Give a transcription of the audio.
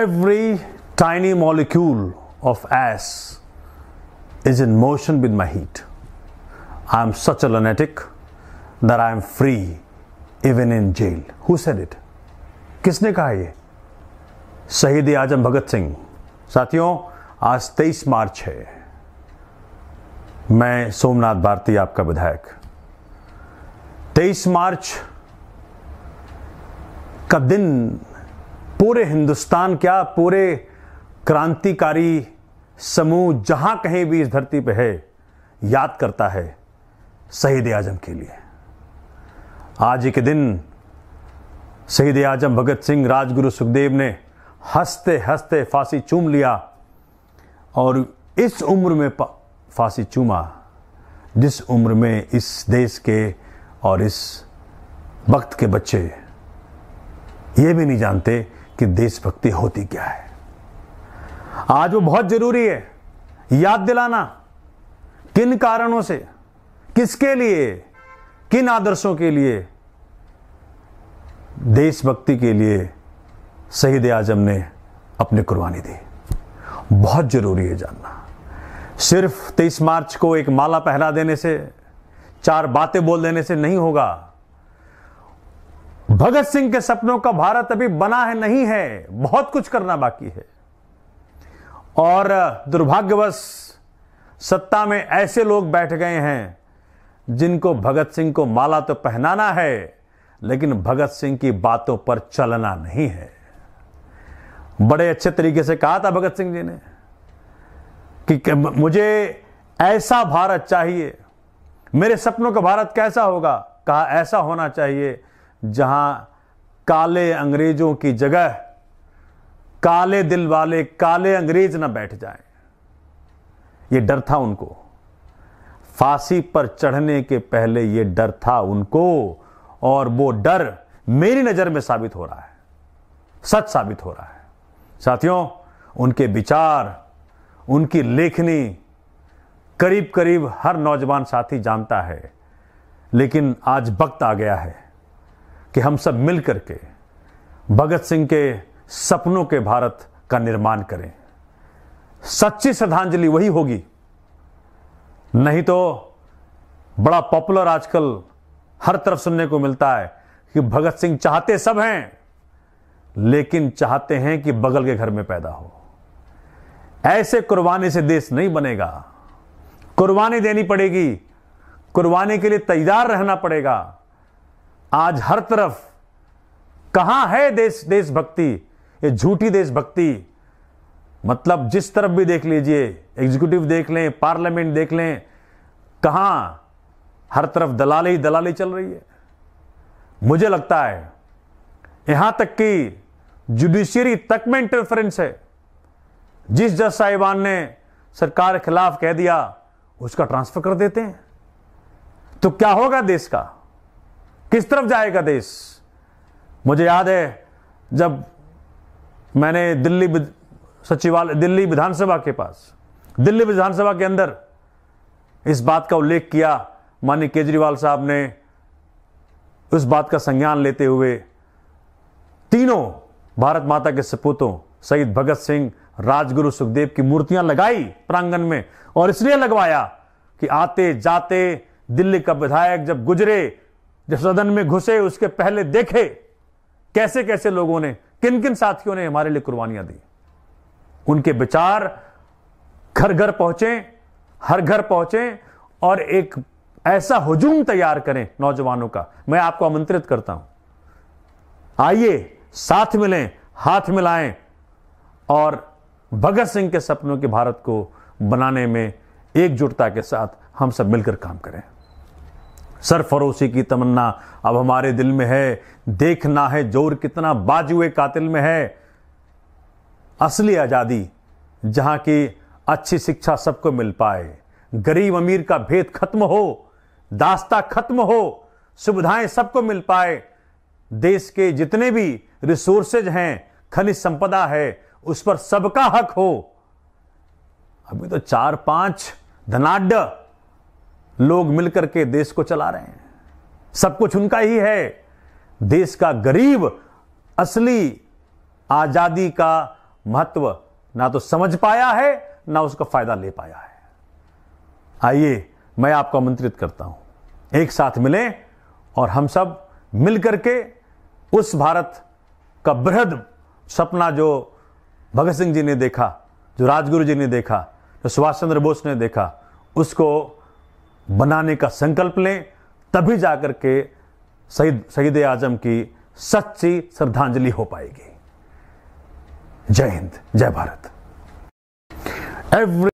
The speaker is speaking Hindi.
Every tiny molecule of ash is in motion with my heat. I am such a lunatic that I am free even in jail. Who said it? किसने कहा ये शहीद आजम भगत सिंह साथियों आज 23 मार्च है मैं सोमनाथ भारती आपका विधायक 23 मार्च का दिन पूरे हिंदुस्तान क्या पूरे क्रांतिकारी समूह जहां कहीं भी इस धरती पर है याद करता है शहीद आजम के लिए आज के दिन शहीद आजम भगत सिंह राजगुरु सुखदेव ने हंसते हंसते फांसी चूम लिया और इस उम्र में फांसी चूमा जिस उम्र में इस देश के और इस वक्त के बच्चे ये भी नहीं जानते कि देशभक्ति होती क्या है आज वो बहुत जरूरी है याद दिलाना किन कारणों से किसके लिए किन आदर्शों के लिए देशभक्ति के लिए शहीद आजम ने अपनी कुर्बानी दी बहुत जरूरी है जानना सिर्फ तेईस मार्च को एक माला पहना देने से चार बातें बोल देने से नहीं होगा भगत सिंह के सपनों का भारत अभी बना है नहीं है बहुत कुछ करना बाकी है और दुर्भाग्यवश सत्ता में ऐसे लोग बैठ गए हैं जिनको भगत सिंह को माला तो पहनाना है लेकिन भगत सिंह की बातों पर चलना नहीं है बड़े अच्छे तरीके से कहा था भगत सिंह जी ने कि मुझे ऐसा भारत चाहिए मेरे सपनों का भारत कैसा होगा कहा ऐसा होना चाहिए जहां काले अंग्रेजों की जगह काले दिल वाले काले अंग्रेज ना बैठ जाएं ये डर था उनको फांसी पर चढ़ने के पहले ये डर था उनको और वो डर मेरी नजर में साबित हो रहा है सच साबित हो रहा है साथियों उनके विचार उनकी लेखनी करीब करीब हर नौजवान साथी जानता है लेकिन आज वक्त आ गया है कि हम सब मिल करके भगत सिंह के सपनों के भारत का निर्माण करें सच्ची श्रद्धांजलि वही होगी नहीं तो बड़ा पॉपुलर आजकल हर तरफ सुनने को मिलता है कि भगत सिंह चाहते सब हैं लेकिन चाहते हैं कि बगल के घर में पैदा हो ऐसे कुर्बानी से देश नहीं बनेगा कुर्बानी देनी पड़ेगी कुर्बानी के लिए तैयार रहना पड़ेगा आज हर तरफ कहां है देश देशभक्ति ये झूठी देशभक्ति मतलब जिस तरफ भी देख लीजिए एग्जीक्यूटिव देख लें पार्लियामेंट देख लें कहां हर तरफ दलाली दलाली चल रही है मुझे लगता है यहां तक कि जुडिशियरी तक में इंटरफेरेंस है जिस जज साहिबान ने सरकार के खिलाफ कह दिया उसका ट्रांसफर कर देते हैं तो क्या होगा देश का किस तरफ जाएगा देश मुझे याद है जब मैंने दिल्ली सचिवालय दिल्ली विधानसभा के पास दिल्ली विधानसभा के अंदर इस बात का उल्लेख किया माननीय केजरीवाल साहब ने उस बात का संज्ञान लेते हुए तीनों भारत माता के सपूतों शहीद भगत सिंह राजगुरु सुखदेव की मूर्तियां लगाई प्रांगण में और इसलिए लगवाया कि आते जाते दिल्ली का विधायक जब गुजरे जब सदन में घुसे उसके पहले देखे कैसे कैसे लोगों ने किन किन साथियों ने हमारे लिए कुर्बानियां दी उनके विचार घर घर पहुंचे हर घर पहुंचे और एक ऐसा हुजूम तैयार करें नौजवानों का मैं आपको आमंत्रित करता हूं आइए साथ मिलें हाथ मिलाएं और भगत सिंह के सपनों के भारत को बनाने में एकजुटता के साथ हम सब मिलकर काम करें सरफरोशी की तमन्ना अब हमारे दिल में है देखना है जोर कितना बाजुए कातिल में है असली आज़ादी जहां की अच्छी शिक्षा सबको मिल पाए गरीब अमीर का भेद खत्म हो दास्ता खत्म हो सुविधाएं सबको मिल पाए देश के जितने भी रिसोर्सेज हैं खनिज संपदा है उस पर सबका हक हो अभी तो चार पांच धनाढ़ लोग मिलकर के देश को चला रहे हैं सब कुछ उनका ही है देश का गरीब असली आजादी का महत्व ना तो समझ पाया है ना उसका फायदा ले पाया है आइए मैं आपको आमंत्रित करता हूं एक साथ मिलें और हम सब मिलकर के उस भारत का बृहद सपना जो भगत सिंह जी ने देखा जो राजगुरु जी ने देखा जो सुभाष चंद्र बोस ने देखा उसको बनाने का संकल्प लें तभी जाकर के शहीद शहीद आजम की सच्ची श्रद्धांजलि हो पाएगी जय हिंद जय भारत एवरी